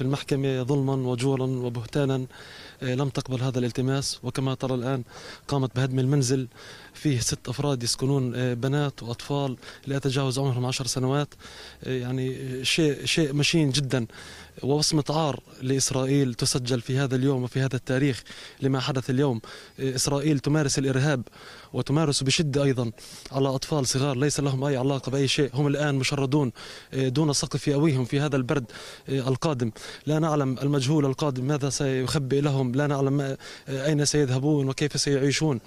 في المحكمة ظلما وجورا وبهتانا آه، لم تقبل هذا الالتماس وكما ترى الآن قامت بهدم المنزل فيه ست أفراد يسكنون آه، بنات وأطفال لا يتجاوز عمرهم عشر سنوات آه، يعني آه، شيء شيء مشين جدا ووصمة عار لإسرائيل تسجل في هذا اليوم وفي هذا التاريخ لما حدث اليوم إسرائيل تمارس الإرهاب وتمارس بشدة أيضا على أطفال صغار ليس لهم أي علاقة بأي شيء هم الآن مشردون دون سقف يأويهم في هذا البرد القادم لا نعلم المجهول القادم ماذا سيخبئ لهم لا نعلم أين سيذهبون وكيف سيعيشون